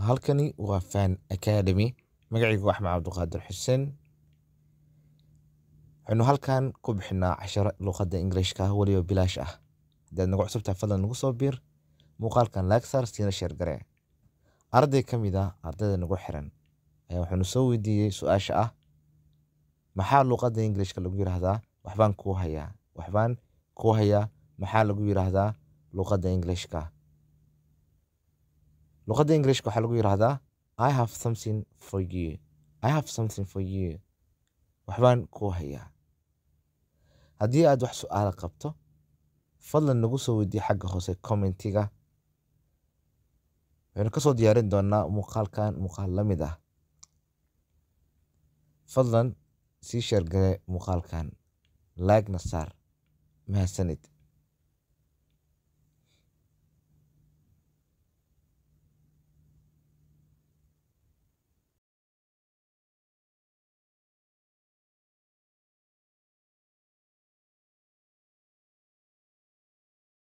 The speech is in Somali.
halkani waa fan academy magacaygu waa axmed cabduqaadir xuseen waxaynu halkan ku bixinaa casharo luuqadda ingiriishka ah weliba bilaash ah haddaad nagu cusubtahay fadlan nagu soo biir muuqaalkan laag saar siina sheer gare arday ka mid ah ardayda nagu xiran ayaa waxaanu soo weydiiyey su-aasha ah maxaa luuqadda ingiriishka lagu yidhaahdaa waxbaan kuu hayaa waxbaan kuu hayaa maxaa lagu yidhaahdaa luuqadda ingiriishka luqadda englishka waxaa lagu yirahdaa i have something for you i have something for you waxbaan kuu hayaa haddii aad wax su-aala qabto fadlan nagu soo weydiye xagga hoose commentiga waxaynu kasoo diyaarin doonaa muuqaalkan muuqaal la mid ah fadlan sii sheergare muuqaalkan laagna saar mahadsanid